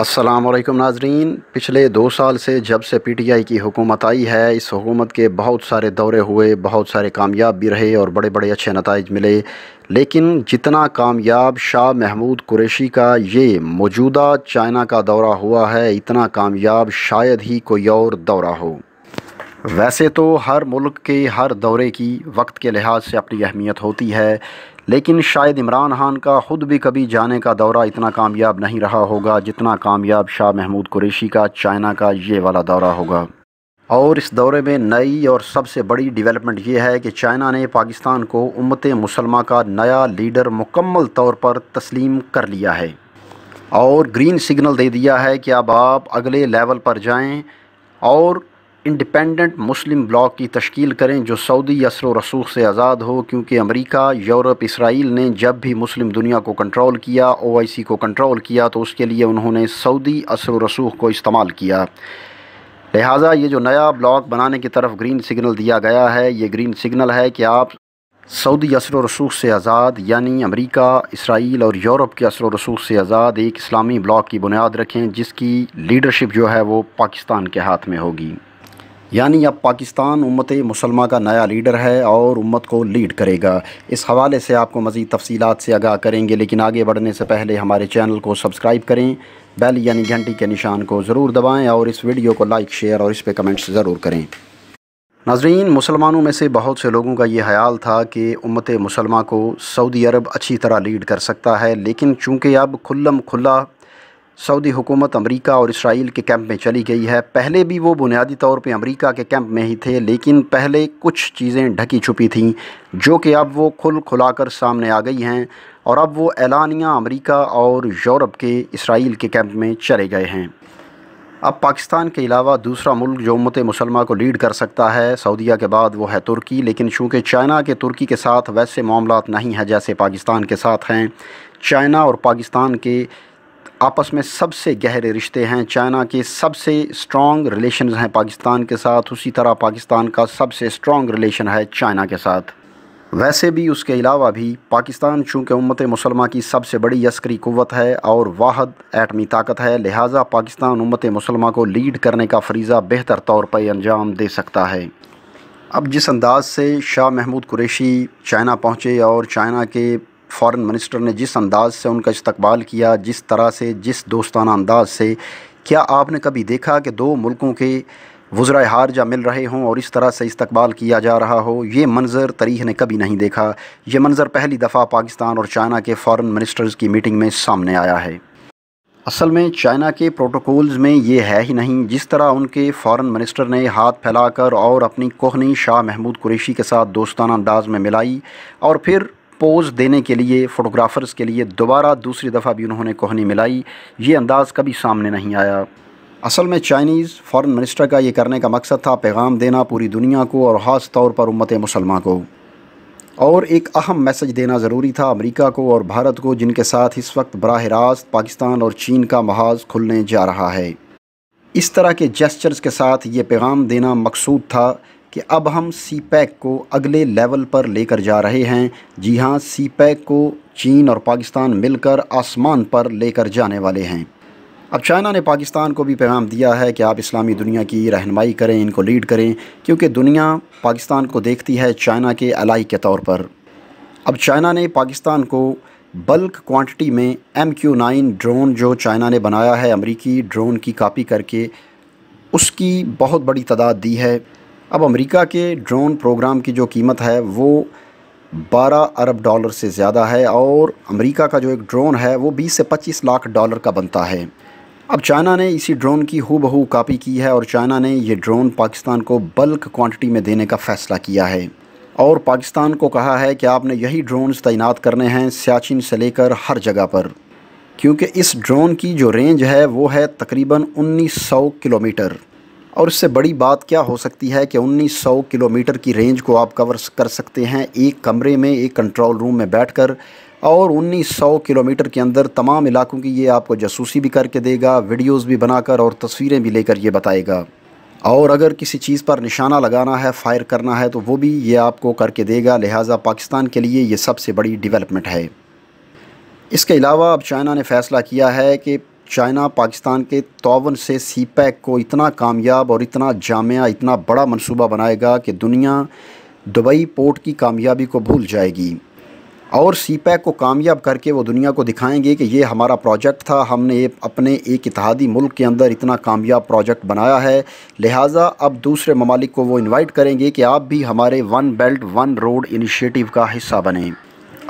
असलकम नाजरीन पिछले दो साल से जब से पी टी आई की हुकूमत आई है इस हुकूमत के बहुत सारे दौरे हुए बहुत सारे कामयाब भी रहे और बड़े बड़े अच्छे नतज मिले लेकिन जितना कामयाब शाह महमूद कुरैशी का ये मौजूदा चाइना का दौरा हुआ है इतना कामयाब शायद ही कोई और दौरा हो वैसे तो हर मुल्क के हर दौरे की वक्त के लिहाज से अपनी अहमियत होती है लेकिन शायद इमरान खान का ख़ुद भी कभी जाने का दौरा इतना कामयाब नहीं रहा होगा जितना कामयाब शाह महमूद कुरेशी का चाइना का ये वाला दौरा होगा और इस दौरे में नई और सबसे बड़ी डेवलपमेंट ये है कि चाइना ने पाकिस्तान को उम्मत मुसलमा का नया लीडर मुकम्मल तौर पर तस्लीम कर लिया है और ग्रीन सिग्नल दे दिया है कि अब आप अगले लेवल पर जाएं और इंडिपेंडेंट मुस्लिम ब्लॉक की तश्कील करें जो सऊदी असर व रसूख से आज़ाद हो क्योंकि अमेरिका यूरोप इसराइल ने जब भी मुस्लिम दुनिया को कंट्रोल किया ओ आई सी को कंट्रोल किया तो उसके लिए उन्होंने सऊदी असर व रसूख को इस्तेमाल किया लिहाजा ये जो नया ब्लॉक बनाने की तरफ ग्रीन सिग्नल दिया गया है ये ग्रीन सिग्नल है कि आप सऊदी असर व रसूख से आज़ाद यानी अमेरिका इसराइल और यूरोप के असर रसूख से आज़ाद एक इस्लामी ब्लॉक की बुनियाद रखें जिसकी लीडरशिप जो है वो पाकिस्तान के हाथ में होगी यानी अब पाकिस्तान उम्मत मुसलमा का नया लीडर है और उम्मत को लीड करेगा इस हवाले से आपको मज़ीद तफसीत से आगाह करेंगे लेकिन आगे बढ़ने से पहले हमारे चैनल को सब्सक्राइब करें बेल यानी घंटी के निशान को ज़रूर दबाएँ और इस वीडियो को लाइक शेयर और इस पर कमेंट्स ज़रूर करें नाजरीन मुसलमानों में से बहुत से लोगों का ये ख्याल था कि उम्मत मुसलमा को सऊदी अरब अच्छी तरह लीड कर सकता है लेकिन चूँकि अब खुल्लम खुला सऊदी हुकूमत अमेरिका और इसराइल के कैंप में चली गई है पहले भी वो बुनियादी तौर पे अमेरिका के कैंप में ही थे लेकिन पहले कुछ चीज़ें ढकी छुपी थीं जो कि अब वो खुल खुला कर सामने आ गई हैं और अब वो एलानिया अमेरिका और यूरोप के इसराइल के कैंप में चले गए हैं अब पाकिस्तान के अलावा दूसरा मुल्क जो उम्मत मुसलमा को लीड कर सकता है सऊदीया के बाद वो है तुर्की लेकिन चूँकि चाइना के तुर्की के साथ वैसे मामला नहीं हैं जैसे पाकिस्तान के साथ हैं चाइना और पाकिस्तान के आपस में सबसे गहरे रिश्ते हैं चाइना के सबसे स्ट्रॉन्ग रिलेशन हैं पाकिस्तान के साथ उसी तरह पाकिस्तान का सबसे स्ट्रॉन्ग रिलेशन है चाइना के साथ वैसे भी उसके अलावा भी पाकिस्तान चूँकि उम्मत मुसलमा की सबसे बड़ी यस्करी कुत है और वाहद एटमी ताकत है लिहाजा पाकिस्तान उम्मत मुसलमा को लीड करने का फरीज़ा बेहतर तौर पर अंजाम दे सकता है अब जिस अंदाज से शाह महमूद कुरेशी चाइना पहुँचे और चाइना के फॉरेन मिनिस्टर ने जिस अंदाज से उनका इस्तकबाल किया जिस तरह से जिस दोस्ताना अंदाज से क्या आपने कभी देखा कि दो मुल्कों के वज्रा हारजा मिल रहे हों और इस तरह से इस्तकबाल किया जा रहा हो ये मंज़र तरीह ने कभी नहीं देखा ये मंज़र पहली दफ़ा पाकिस्तान और चाइना के फ़ॉरेन मिनिस्टर्स की मीटिंग में सामने आया है असल में चाइना के प्रोटोकॉल्स में ये है ही नहीं जिस तरह उनके फॉरेन मिनिस्टर ने हाथ फैलाकर और अपनी कोहनी शाह महमूद कुरैशी के साथ दोस्ताना अंदाज में मिलाई और फिर पोज़ देने के लिए फ़ोटोग्राफ़र्स के लिए दोबारा दूसरी दफ़ा भी उन्होंने कोहनी मिलाई ये अंदाज़ कभी सामने नहीं आया असल में चाइनीज़ फॉरेन मिनिस्टर का ये करने का मकसद था पैगाम देना पूरी दुनिया को और ख़ास तौर पर उम्मत मुसलमान को और एक अहम मैसेज देना ज़रूरी था अमेरिका को और भारत को जिनके साथ इस वक्त बरह रास्त पाकिस्तान और चीन का महाज खुलने जा रहा है इस तरह के जेस्चर्स के साथ ये पैगाम देना मकसूद था कि अब हम सी पैक को अगले लेवल पर लेकर जा रहे हैं जी हाँ सी पैक को चीन और पाकिस्तान मिलकर आसमान पर लेकर जाने वाले हैं अब चाइना ने पाकिस्तान को भी पैगाम दिया है कि आप इस्लामी दुनिया की रहनमाई करें इनको लीड करें क्योंकि दुनिया पाकिस्तान को देखती है चाइना के अलाई के तौर पर अब चाइना ने पाकिस्तान को बल्क क्वांटिटी में एम क्यू नाइन ड्रोन जो चाइना ने बनाया है अमरीकी ड्रोन की कापी करके उसकी बहुत बड़ी तादाद दी है अब अमेरिका के ड्रोन प्रोग्राम की जो कीमत है वो 12 अरब डॉलर से ज़्यादा है और अमेरिका का जो एक ड्रोन है वो 20 से 25 लाख डॉलर का बनता है अब चाइना ने इसी ड्रोन की हु बहू कापी की है और चाइना ने ये ड्रोन पाकिस्तान को बल्क क्वांटिटी में देने का फ़ैसला किया है और पाकिस्तान को कहा है कि आपने यही ड्रोन्स तैनात करने हैं सियाचिन से लेकर हर जगह पर क्योंकि इस ड्रोन की जो रेंज है वो है तकरीबन 1900 किलोमीटर और इससे बड़ी बात क्या हो सकती है कि 1900 किलोमीटर की रेंज को आप कवर कर सकते हैं एक कमरे में एक कंट्रोल रूम में बैठकर और 1900 किलोमीटर के अंदर तमाम इलाकों की ये आपको जासूसी भी करके देगा वीडियोस भी बनाकर और तस्वीरें भी लेकर ये बताएगा और अगर किसी चीज़ पर निशाना लगाना है फायर करना है तो वो भी ये आपको करके देगा लिहाजा पाकिस्तान के लिए ये सबसे बड़ी डिवेलपमेंट है इसके अलावा अब चाइना ने फैसला किया है कि चाइना पाकिस्तान के तोवन से सी पैक को इतना कामयाब और इतना जामिया इतना बड़ा मनसूबा बनाएगा कि दुनिया दुबई पोर्ट की कामयाबी को भूल जाएगी और सी पैक को कामयाब करके वो दुनिया को दिखाएंगे कि ये हमारा प्रोजेक्ट था हमने अपने एक इतिहादी मुल्क के अंदर इतना कामयाब प्रोजेक्ट बनाया है लिहाजा अब दूसरे ममालिक को वो इनवाइट करेंगे कि आप भी हमारे one belt one road initiative का हिस्सा बनें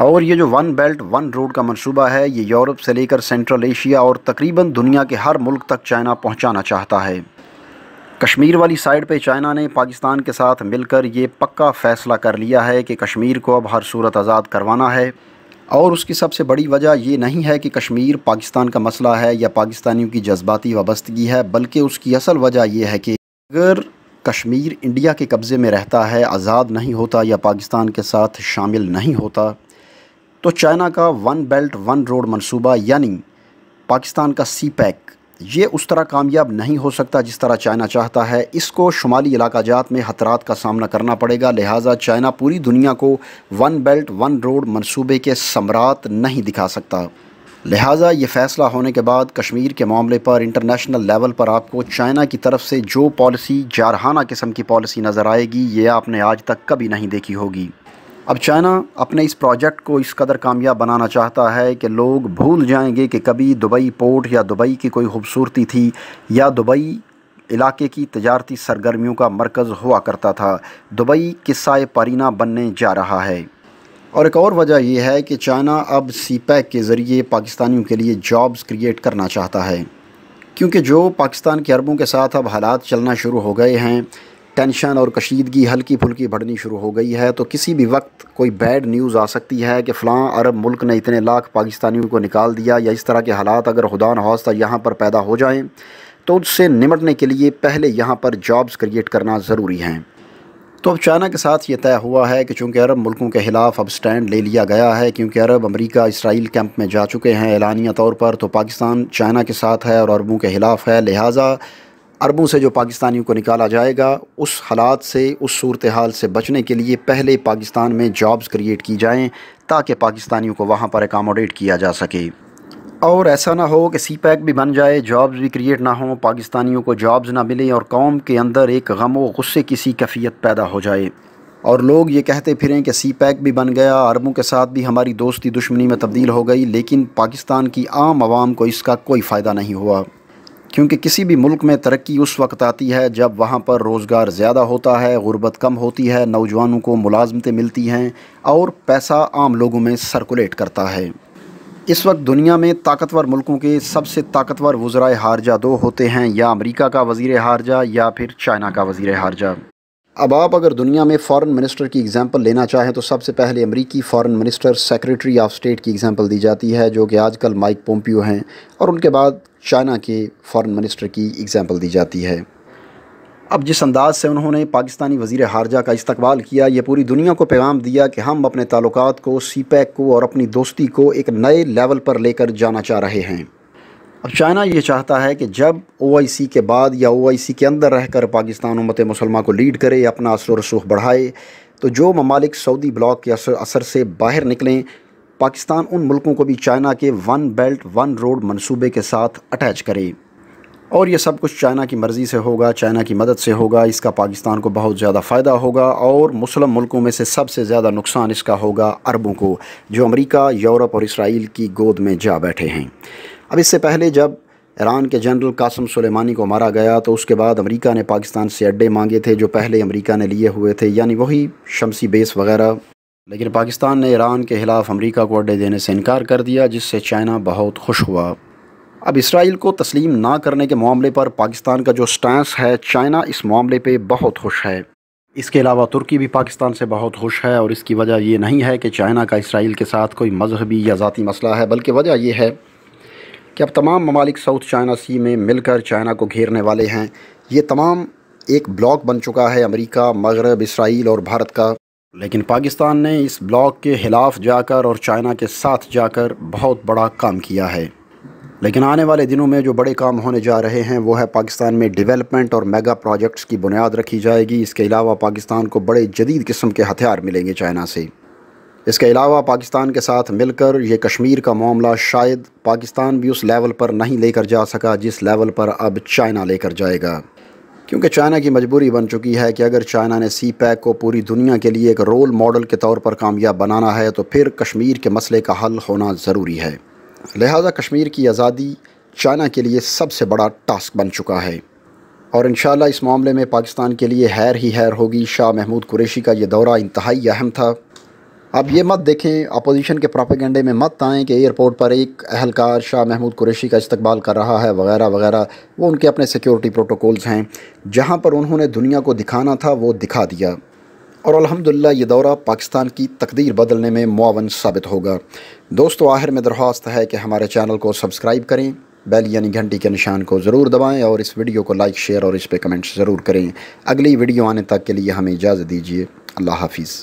और ये जो वन बेल्ट वन रोड का मंसूबा है ये यूरोप से लेकर सेंट्रल एशिया और तकरीबन दुनिया के हर मुल्क तक चाइना पहुंचाना चाहता है कश्मीर वाली साइड पे चाइना ने पाकिस्तान के साथ मिलकर ये पक्का फ़ैसला कर लिया है कि कश्मीर को अब हर सूरत आज़ाद करवाना है और उसकी सबसे बड़ी वजह ये नहीं है कि कश्मीर पाकिस्तान का मसला है या पाकिस्तानियों की जज्बाती वाबस्तगी है बल्कि उसकी असल वजह यह है कि अगर कश्मीर इंडिया के कब्ज़े में रहता है आज़ाद नहीं होता या पाकिस्तान के साथ शामिल नहीं होता तो चाइना का वन बेल्ट वन रोड मंसूबा यानी पाकिस्तान का सी पैक ये उस तरह कामयाब नहीं हो सकता जिस तरह चाइना चाहता है इसको शुमाली इलाका जात में खतरात का सामना करना पड़ेगा लिहाजा चाइना पूरी दुनिया को वन बेल्ट वन रोड मंसूबे के समरात नहीं दिखा सकता लिहाजा ये फ़ैसला होने के बाद कश्मीर के मामले पर इंटरनेशनल लेवल पर आपको चाइना की तरफ से जो पॉलिसी जारहाना किस्म की पॉलिसी नज़र आएगी ये आपने आज तक कभी नहीं देखी होगी अब चाइना अपने इस प्रोजेक्ट को इस कदर कामयाब बनाना चाहता है कि लोग भूल जाएंगे कि कभी दुबई पोर्ट या दुबई की कोई खूबसूरती थी या दुबई इलाके की तजारती सरगर्मियों का मरकज़ हुआ करता था दुबई किस्सा परीना बनने जा रहा है और एक और वजह यह है कि चाइना अब सी पैक e के ज़रिए पाकिस्तानियों के लिए जॉब्स क्रिएट करना चाहता है क्योंकि जो पाकिस्तान के अरबों के साथ अब हालात चलना शुरू हो गए हैं टेंशन और कशीदगी हल्की फुल्की बढ़नी शुरू हो गई है तो किसी भी वक्त कोई बैड न्यूज़ आ सकती है कि फ़लाँ अरब मुल्क ने इतने लाख पाकिस्तानियों को निकाल दिया या इस तरह के हालात अगर खुदा हौसला यहाँ पर पैदा हो जाएँ तो उससे निमटने के लिए पहले यहाँ पर जॉब्स क्रिएट करना ज़रूरी हैं तो अब चाइना के साथ ये तय हुआ है कि चूँकि अरब मुल्कों के ख़िलाफ़ अब स्टैंड ले लिया गया है क्योंकि अरब अमेरिका इसराइल कैंप में जा चुके हैं ऐलानिया तौर पर तो पाकिस्तान चाइना के साथ है और अरबों के ख़िलाफ़ है लिहाजा अरबों से जो पाकिस्तानियों को निकाला जाएगा उस हालात से उस सूरत हाल से बचने के लिए पहले पाकिस्तान में जॉब्स क्रिएट की जाएँ ताकि पाकिस्तानियों को वहाँ पर एकामोडेट किया जा सके और ऐसा ना हो कि सी पैक भी बन जाए जॉब्स भी क्रिएट ना हो पाकिस्तानियों को जॉब्स ना मिलें और कौम के अंदर एक गम व गुस्से की सी कैफियत पैदा हो जाए और लोग ये कहते फिरें कि सी पैक भी बन गया अरबों के साथ भी हमारी दोस्ती दुश्मनी में तब्दील हो गई लेकिन पाकिस्तान की आम आवाम को इसका कोई फ़ायदा नहीं हुआ क्योंकि किसी भी मुल्क में तरक्की उस वक्त आती है जब वहाँ पर रोज़गार ज़्यादा होता है गुर्बत कम होती है नौजवानों को मुलाजमतें मिलती हैं और पैसा आम लोगों में सर्कुलेट करता है इस वक्त दुनिया में ताकतवर मुल्कों के सबसे ताकतवर वज़रा हारजा दो होते हैं या अमेरिका का वज़ी हारजा या फिर चाइना का वज़ी हारजा अब आप अगर दुनिया में फॉरेन मिनिस्टर की एग्ज़ाम्पल लेना चाहें तो सबसे पहले अमरीकी foreign minister secretary of state की एग्जांपल दी जाती है जो कि आजकल माइक पोम्पियो हैं और उनके बाद चाइना के फॉरेन मिनिस्टर की एग्जांपल दी जाती है अब जिस अंदाज से उन्होंने पाकिस्तानी वजीर हारजा का इस्तकबाल किया ये पूरी दुनिया को पैगाम दिया कि हम अपने ताल्लुकात को सी पैक को और अपनी दोस्ती को एक नए लेवल पर लेकर जाना चाह रहे हैं अब चाइना ये चाहता है कि जब ओ के बाद या ओ के अंदर रह कर पाकिस्तान उमत मुसलमा को लीड करे अपना असर रसूख बढ़ाए तो जो ममालिक सऊदी ब्लॉक के असर असर से बाहर निकलें पाकिस्तान उन मुल्कों को भी चाइना के वन बेल्ट वन रोड मंसूबे के साथ अटैच करे और यह सब कुछ चाइना की मर्ज़ी से होगा चाइना की मदद से होगा इसका पाकिस्तान को बहुत ज़्यादा फ़ायदा होगा और मुस्लिम मुल्कों में से सबसे ज़्यादा नुकसान इसका होगा अरबों को जो अमेरिका यूरोप और इसराइल की गोद में जा बैठे हैं अब इससे पहले जब ईरान के जनरल कासम सुलेमानी को मारा गया तो उसके बाद अमेरिका ने पाकिस्तान से अड्डे मांगे थे जो पहले अमेरिका ने लिए हुए थे यानी वही शमसी बेस वगैरह लेकिन पाकिस्तान ने ईरान के ख़िलाफ़ अमेरिका को अड्डे देने से इनकार कर दिया जिससे चाइना बहुत खुश हुआ अब इसराइल को तस्लीम ना करने के मामले पर पाकिस्तान का जो स्टांस है चाइना इस मामले पर बहुत खुश है इसके अलावा तुर्की भी पाकिस्तान से बहुत खुश है और इसकी वजह ये नहीं है कि चाइना का इसराइल के साथ कोई मजहबी या ज़ाती मसला है बल्कि वजह यह है कि अब तमाम ममालिक साउथ चाइना सी में मिलकर चाइना को घेरने वाले हैं ये तमाम एक ब्लॉक बन चुका है अमेरिका मगरब इसराइल और भारत का लेकिन पाकिस्तान ने इस ब्लॉक के ख़िलाफ़ जाकर और चाइना के साथ जाकर बहुत बड़ा काम किया है लेकिन आने वाले दिनों में जो बड़े काम होने जा रहे हैं वो है पाकिस्तान में डेवलपमेंट और मेगा प्रोजेक्ट्स की बुनियाद रखी जाएगी इसके अलावा पाकिस्तान को बड़े जदीद किस्म के हथियार मिलेंगे चाइना से इसके अलावा पाकिस्तान के साथ मिलकर ये कश्मीर का मामला शायद पाकिस्तान भी उस लेवल पर नहीं लेकर जा सका जिस लेवल पर अब चाइना लेकर जाएगा क्योंकि चाइना की मजबूरी बन चुकी है कि अगर चाइना ने सी पैक को पूरी दुनिया के लिए एक रोल मॉडल के तौर पर कामयाब बनाना है तो फिर कश्मीर के मसले का हल होना ज़रूरी है लिहाजा कश्मीर की आज़ादी चाइना के लिए सबसे बड़ा टास्क बन चुका है और इन इस मामले में पाकिस्तान के लिए हैर ही हैर होगी शाह महमूद कुरेशी का ये दौरा इंतहाई अहम था आप ये मत देखें अपोजिशन के प्रोपेगेंडे में मत आएँ कि एयरपोर्ट पर एक अहलकार शाह महमूद कुरेशी का इस्तकबाल कर रहा है वगैरह वगैरह वो उनके अपने सिक्योरिटी प्रोटोकॉल्स हैं जहाँ पर उन्होंने दुनिया को दिखाना था वो दिखा दिया और अल्हम्दुलिल्लाह ये दौरा पाकिस्तान की तकदीर बदलने में मुआवन साबित होगा दोस्तों आखिर में दरख्वास्त है कि हमारे चैनल को सब्सक्राइब करें बेल यानी घंटी के निशान को ज़रूर दबाएँ और इस वीडियो को लाइक शेयर और इस पर कमेंट्स ज़रूर करें अगली वीडियो आने तक के लिए हमें इजाज़त दीजिए अल्लाह हाफिज़